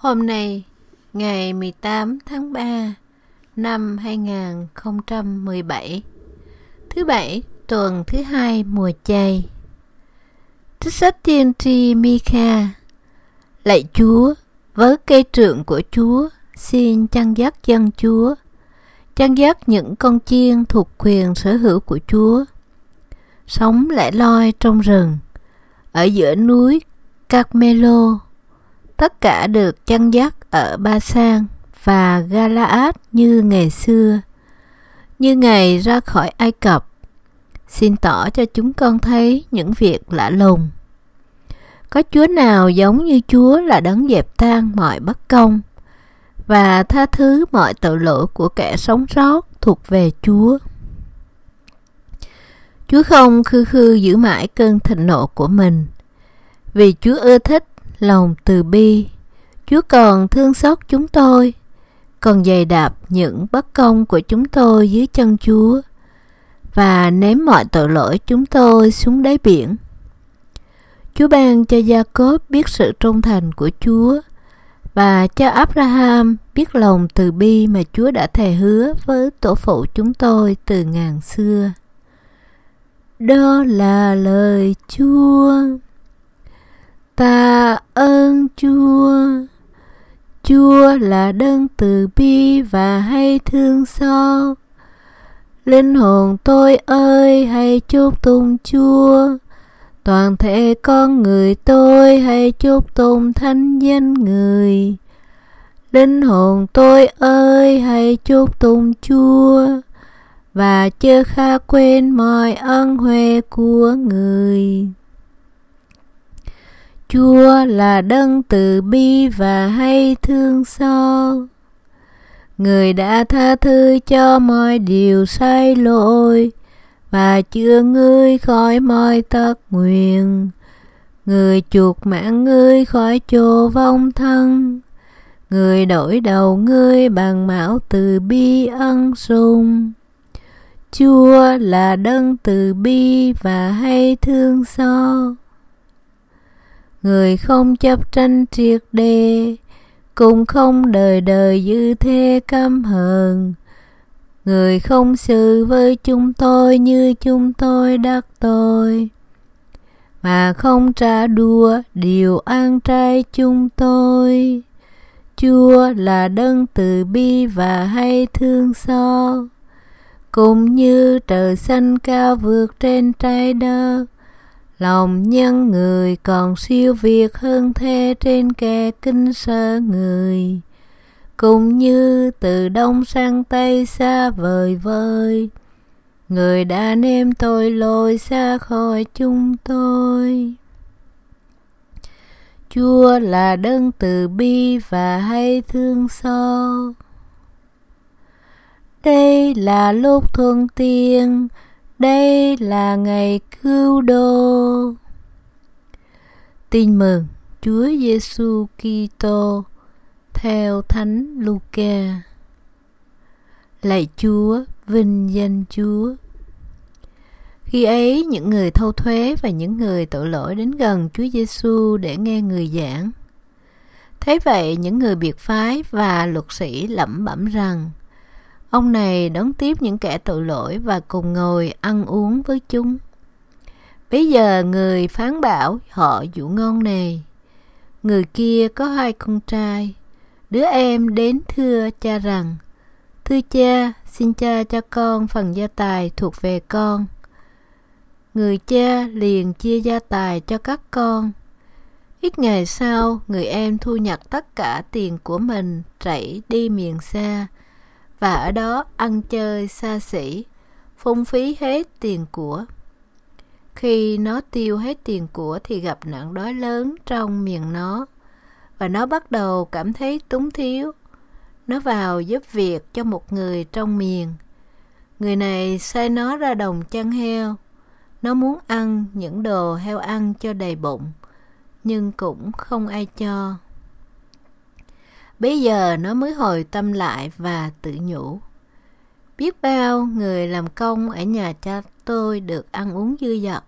Hôm nay, ngày 18 tháng 3 năm 2017, thứ Bảy, tuần thứ hai mùa chay. Trích sách tiên tri Mika Lạy Chúa, với cây trượng của Chúa, xin chăn dắt dân Chúa, chăn dắt những con chiên thuộc quyền sở hữu của Chúa, sống lẻ loi trong rừng, ở giữa núi Carmelo Tất cả được chăn dắt ở Ba Sang và Galaad như ngày xưa, như ngày ra khỏi Ai Cập. Xin tỏ cho chúng con thấy những việc lạ lùng. Có Chúa nào giống như Chúa là đấng dẹp tan mọi bất công và tha thứ mọi tội lỗi của kẻ sống sót thuộc về Chúa. Chúa không khư khư giữ mãi cơn thịnh nộ của mình, vì Chúa ưa thích lòng từ bi. Chúa còn thương xót chúng tôi, còn dày đạp những bất công của chúng tôi dưới chân Chúa và ném mọi tội lỗi chúng tôi xuống đáy biển. Chúa ban cho Gia Cốp biết sự trung thành của Chúa và cho Abraham biết lòng từ bi mà Chúa đã thề hứa với tổ phụ chúng tôi từ ngàn xưa. Đó là lời Chúa tạ ơn chúa chúa là đấng từ bi và hay thương xót linh hồn tôi ơi hãy chúc tung chúa toàn thể con người tôi hãy chúc tôn thánh danh người linh hồn tôi ơi hãy chúc tôn chúa và chưa kha quên mọi ân huệ của người Chúa là đấng từ bi và hay thương xót. Người đã tha thứ cho mọi điều sai lỗi và chữa ngươi khỏi mọi tật nguyện. Người chuộc mạng ngươi khỏi chồ vong thân. Người đổi đầu ngươi bằng mão từ bi ân sùng Chúa là đấng từ bi và hay thương xót. So người không chấp tranh triệt đề cũng không đời đời dư thế căm hờn người không xử với chúng tôi như chúng tôi đắc tôi mà không trả đùa điều ăn trai chúng tôi chúa là đấng từ bi và hay thương xót so, cũng như trời xanh cao vượt trên trái đất lòng nhân người còn siêu việt hơn thế trên kẻ kinh sơ người cũng như từ đông sang tây xa vời vơi người đã nêm tôi lôi xa khỏi chúng tôi chúa là đấng từ bi và hay thương xót đây là lúc thuận tiện đây là ngày cứu độ. Tin mừng Chúa Giêsu Kitô theo Thánh Luca. Lạy Chúa, vinh danh Chúa. Khi ấy, những người thâu thuế và những người tội lỗi đến gần Chúa Giêsu để nghe người giảng. Thế vậy, những người biệt phái và luật sĩ lẩm bẩm rằng: Ông này đón tiếp những kẻ tội lỗi và cùng ngồi ăn uống với chúng. Bây giờ người phán bảo họ vũ ngon nề. Người kia có hai con trai. Đứa em đến thưa cha rằng, Thưa cha, xin cha cho con phần gia tài thuộc về con. Người cha liền chia gia tài cho các con. Ít ngày sau, người em thu nhặt tất cả tiền của mình chảy đi miền xa, và ở đó ăn chơi xa xỉ, phung phí hết tiền của. Khi nó tiêu hết tiền của thì gặp nạn đói lớn trong miền nó và nó bắt đầu cảm thấy túng thiếu. Nó vào giúp việc cho một người trong miền. Người này sai nó ra đồng chăn heo. Nó muốn ăn những đồ heo ăn cho đầy bụng, nhưng cũng không ai cho. Bây giờ nó mới hồi tâm lại và tự nhủ. Biết bao người làm công ở nhà cha tôi được ăn uống dư dật.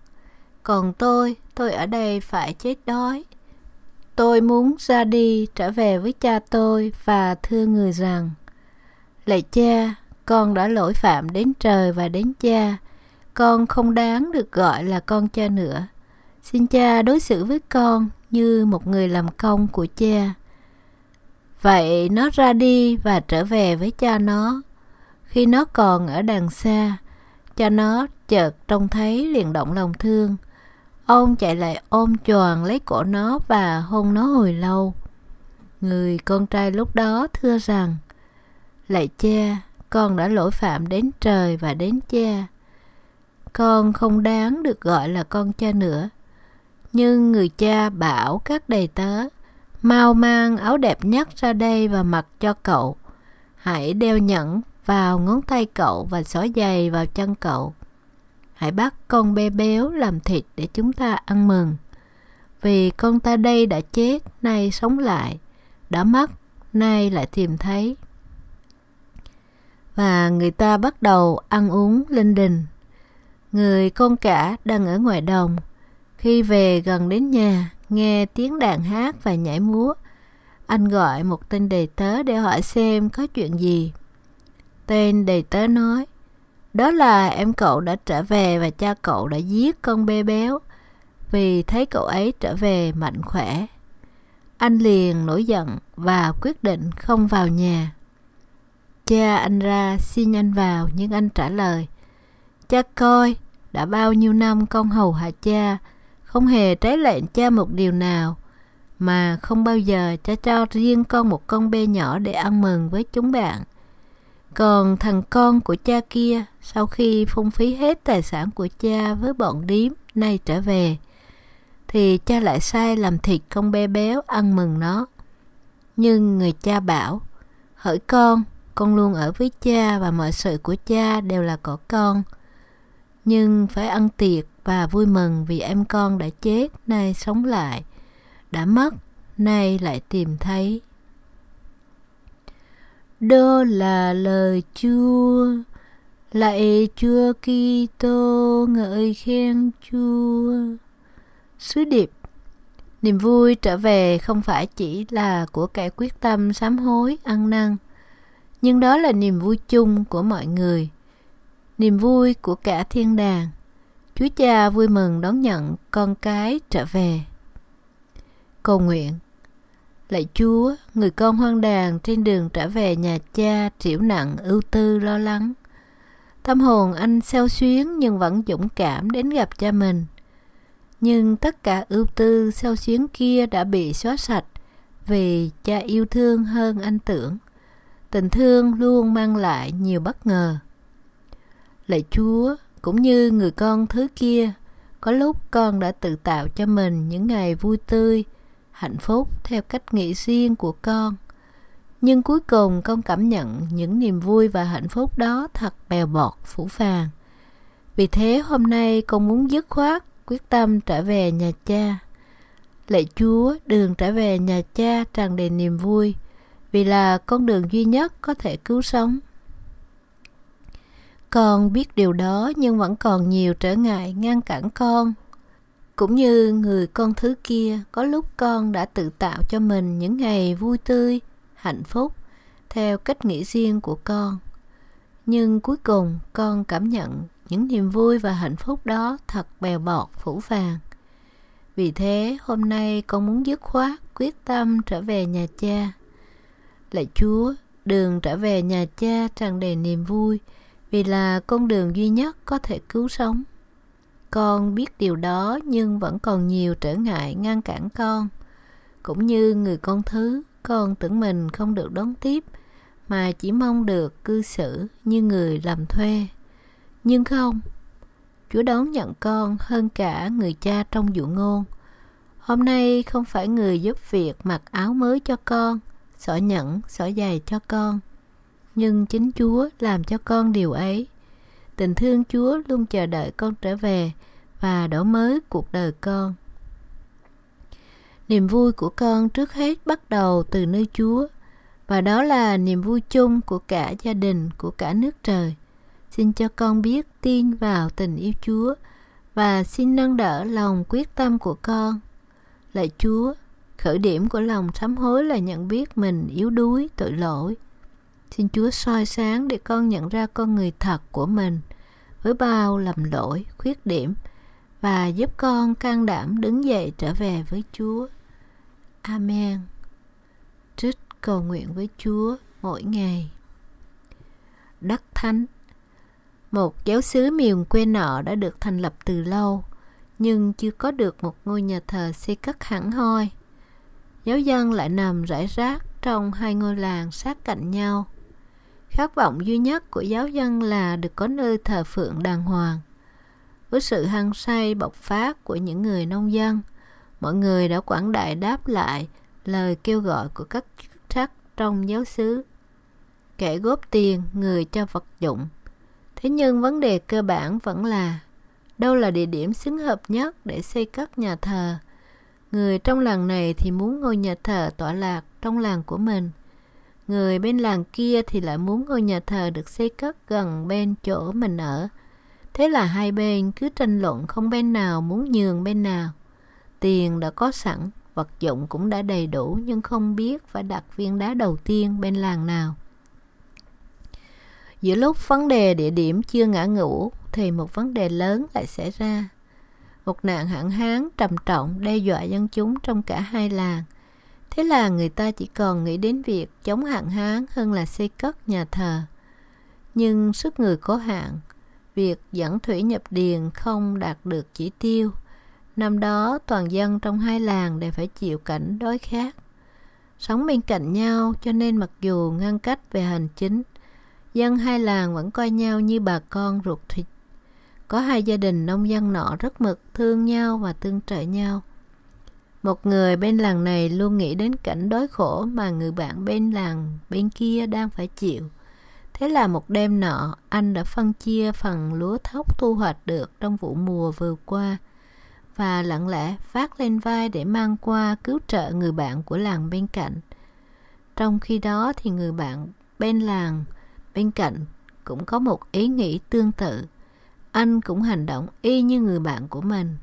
Còn tôi, tôi ở đây phải chết đói. Tôi muốn ra đi trở về với cha tôi và thưa người rằng Lạy cha, con đã lỗi phạm đến trời và đến cha. Con không đáng được gọi là con cha nữa. Xin cha đối xử với con như một người làm công của cha Vậy nó ra đi và trở về với cha nó. Khi nó còn ở đàng xa, cha nó chợt trông thấy liền động lòng thương. Ông chạy lại ôm choàng lấy cổ nó và hôn nó hồi lâu. Người con trai lúc đó thưa rằng, lại cha, con đã lỗi phạm đến trời và đến cha. Con không đáng được gọi là con cha nữa. Nhưng người cha bảo các đầy tớ, Mau mang áo đẹp nhất ra đây và mặc cho cậu. Hãy đeo nhẫn vào ngón tay cậu và xỏ giày vào chân cậu. Hãy bắt con bé béo làm thịt để chúng ta ăn mừng. Vì con ta đây đã chết, nay sống lại. Đã mất, nay lại tìm thấy. Và người ta bắt đầu ăn uống linh đình. Người con cả đang ở ngoài đồng. Khi về gần đến nhà, nghe tiếng đàn hát và nhảy múa. Anh gọi một tên đầy tớ để hỏi xem có chuyện gì. Tên đầy tớ nói, đó là em cậu đã trở về và cha cậu đã giết con bê béo vì thấy cậu ấy trở về mạnh khỏe. Anh liền nổi giận và quyết định không vào nhà. Cha anh ra xin anh vào nhưng anh trả lời, cha coi đã bao nhiêu năm con hầu hạ cha, không hề trái lệnh cha một điều nào mà không bao giờ cha cho riêng con một con bê nhỏ để ăn mừng với chúng bạn. Còn thằng con của cha kia sau khi phung phí hết tài sản của cha với bọn điếm nay trở về thì cha lại sai làm thịt con bé béo ăn mừng nó. Nhưng người cha bảo, hỡi con, con luôn ở với cha và mọi sự của cha đều là của con. Nhưng phải ăn tiệc và vui mừng vì em con đã chết nay sống lại, đã mất nay lại tìm thấy. Đó là lời Chúa, lạy Chúa Kitô ngợi khen Chúa. Sứ điệp Niềm vui trở về không phải chỉ là của kẻ quyết tâm sám hối, ăn năn, nhưng đó là niềm vui chung của mọi người, niềm vui của cả thiên đàng. Chúa Cha vui mừng đón nhận con cái trở về. Cầu nguyện Lạy Chúa, người con hoang đàn trên đường trở về nhà cha triểu nặng ưu tư lo lắng. Tâm hồn anh xeo xuyến nhưng vẫn dũng cảm đến gặp cha mình. Nhưng tất cả ưu tư xeo xuyến kia đã bị xóa sạch vì cha yêu thương hơn anh tưởng. Tình thương luôn mang lại nhiều bất ngờ. Lạy Chúa, cũng như người con thứ kia có lúc con đã tự tạo cho mình những ngày vui tươi hạnh phúc theo cách nghĩ riêng của con nhưng cuối cùng con cảm nhận những niềm vui và hạnh phúc đó thật bèo bọt phủ phàng vì thế hôm nay con muốn dứt khoát quyết tâm trở về nhà cha lạy chúa đường trở về nhà cha tràn đầy niềm vui vì là con đường duy nhất có thể cứu sống con biết điều đó nhưng vẫn còn nhiều trở ngại ngăn cản con. Cũng như người con thứ kia, có lúc con đã tự tạo cho mình những ngày vui tươi, hạnh phúc theo cách nghĩ riêng của con. Nhưng cuối cùng con cảm nhận những niềm vui và hạnh phúc đó thật bèo bọt phủ phàng. Vì thế, hôm nay con muốn dứt khoát quyết tâm trở về nhà cha. Lạy Chúa, đường trở về nhà cha tràn đầy niềm vui, vì là con đường duy nhất có thể cứu sống con biết điều đó nhưng vẫn còn nhiều trở ngại ngăn cản con cũng như người con thứ con tưởng mình không được đón tiếp mà chỉ mong được cư xử như người làm thuê nhưng không chúa đón nhận con hơn cả người cha trong dụ ngôn hôm nay không phải người giúp việc mặc áo mới cho con xỏ nhẫn xỏ giày cho con nhưng chính Chúa làm cho con điều ấy. Tình thương Chúa luôn chờ đợi con trở về và đổi mới cuộc đời con. Niềm vui của con trước hết bắt đầu từ nơi Chúa và đó là niềm vui chung của cả gia đình, của cả nước trời. Xin cho con biết tin vào tình yêu Chúa và xin nâng đỡ lòng quyết tâm của con. Lạy Chúa, khởi điểm của lòng sám hối là nhận biết mình yếu đuối, tội lỗi – Xin Chúa soi sáng để con nhận ra con người thật của mình với bao lầm lỗi, khuyết điểm và giúp con can đảm đứng dậy trở về với Chúa. Amen. Trích cầu nguyện với Chúa mỗi ngày. Đất Thánh Một giáo xứ miền quê nọ đã được thành lập từ lâu, nhưng chưa có được một ngôi nhà thờ xây cất hẳn hoi. Giáo dân lại nằm rải rác trong hai ngôi làng sát cạnh nhau khát vọng duy nhất của giáo dân là được có nơi thờ phượng đàng hoàng với sự hăng say bộc phát của những người nông dân mọi người đã quảng đại đáp lại lời kêu gọi của các chức sắc trong giáo xứ kẻ góp tiền người cho vật dụng thế nhưng vấn đề cơ bản vẫn là đâu là địa điểm xứng hợp nhất để xây các nhà thờ người trong làng này thì muốn ngôi nhà thờ tọa lạc trong làng của mình Người bên làng kia thì lại muốn ngôi nhà thờ được xây cất gần bên chỗ mình ở. Thế là hai bên cứ tranh luận không bên nào muốn nhường bên nào. Tiền đã có sẵn, vật dụng cũng đã đầy đủ nhưng không biết phải đặt viên đá đầu tiên bên làng nào. Giữa lúc vấn đề địa điểm chưa ngã ngủ thì một vấn đề lớn lại xảy ra. Một nạn hạn hán trầm trọng đe dọa dân chúng trong cả hai làng. Thế là người ta chỉ còn nghĩ đến việc chống hạn hán hơn là xây cất nhà thờ. Nhưng sức người có hạn, việc dẫn thủy nhập điền không đạt được chỉ tiêu. Năm đó toàn dân trong hai làng đều phải chịu cảnh đói khát. Sống bên cạnh nhau cho nên mặc dù ngăn cách về hành chính, dân hai làng vẫn coi nhau như bà con ruột thịt. Có hai gia đình nông dân nọ rất mực thương nhau và tương trợ nhau – một người bên làng này luôn nghĩ đến cảnh đói khổ mà người bạn bên làng bên kia đang phải chịu thế là một đêm nọ anh đã phân chia phần lúa thóc thu hoạch được trong vụ mùa vừa qua và lặng lẽ vác lên vai để mang qua cứu trợ người bạn của làng bên cạnh trong khi đó thì người bạn bên làng bên cạnh cũng có một ý nghĩ tương tự anh cũng hành động y như người bạn của mình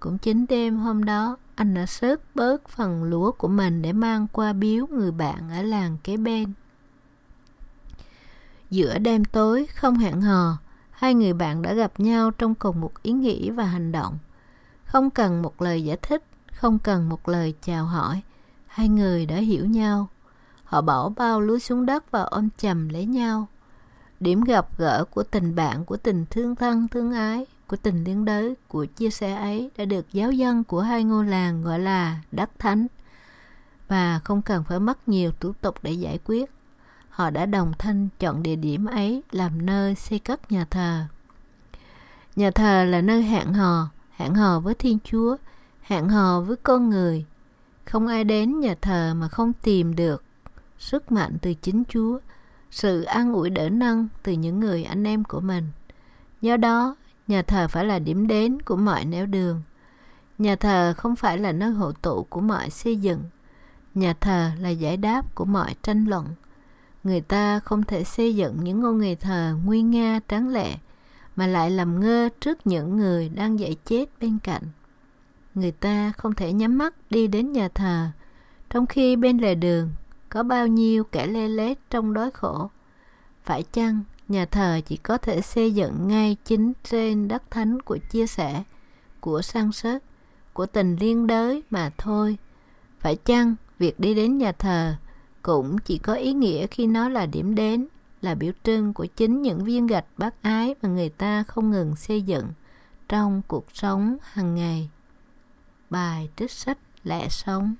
cũng chính đêm hôm đó anh đã xớt bớt phần lúa của mình để mang qua biếu người bạn ở làng kế bên. Giữa đêm tối không hẹn hò, hai người bạn đã gặp nhau trong cùng một ý nghĩ và hành động. Không cần một lời giải thích, không cần một lời chào hỏi, hai người đã hiểu nhau. Họ bỏ bao lúa xuống đất và ôm chầm lấy nhau. Điểm gặp gỡ của tình bạn, của tình thương thân, thương ái của tình liên đới của chia sẻ ấy đã được giáo dân của hai ngôi làng gọi là Đắc Thánh và không cần phải mất nhiều thủ tục để giải quyết. Họ đã đồng thanh chọn địa điểm ấy làm nơi xây cất nhà thờ. Nhà thờ là nơi hẹn hò, hẹn hò với Thiên Chúa, hẹn hò với con người. Không ai đến nhà thờ mà không tìm được sức mạnh từ chính Chúa, sự an ủi đỡ nâng từ những người anh em của mình. Do đó, Nhà thờ phải là điểm đến của mọi nẻo đường. Nhà thờ không phải là nơi hội tụ của mọi xây dựng. Nhà thờ là giải đáp của mọi tranh luận. Người ta không thể xây dựng những ngôi nghề thờ nguy nga tráng lệ mà lại làm ngơ trước những người đang dạy chết bên cạnh. Người ta không thể nhắm mắt đi đến nhà thờ trong khi bên lề đường có bao nhiêu kẻ lê lết trong đói khổ. Phải chăng nhà thờ chỉ có thể xây dựng ngay chính trên đất thánh của chia sẻ, của sang sớt, của tình liên đới mà thôi. Phải chăng việc đi đến nhà thờ cũng chỉ có ý nghĩa khi nó là điểm đến, là biểu trưng của chính những viên gạch bác ái mà người ta không ngừng xây dựng trong cuộc sống hàng ngày. Bài trích sách Lẽ Sống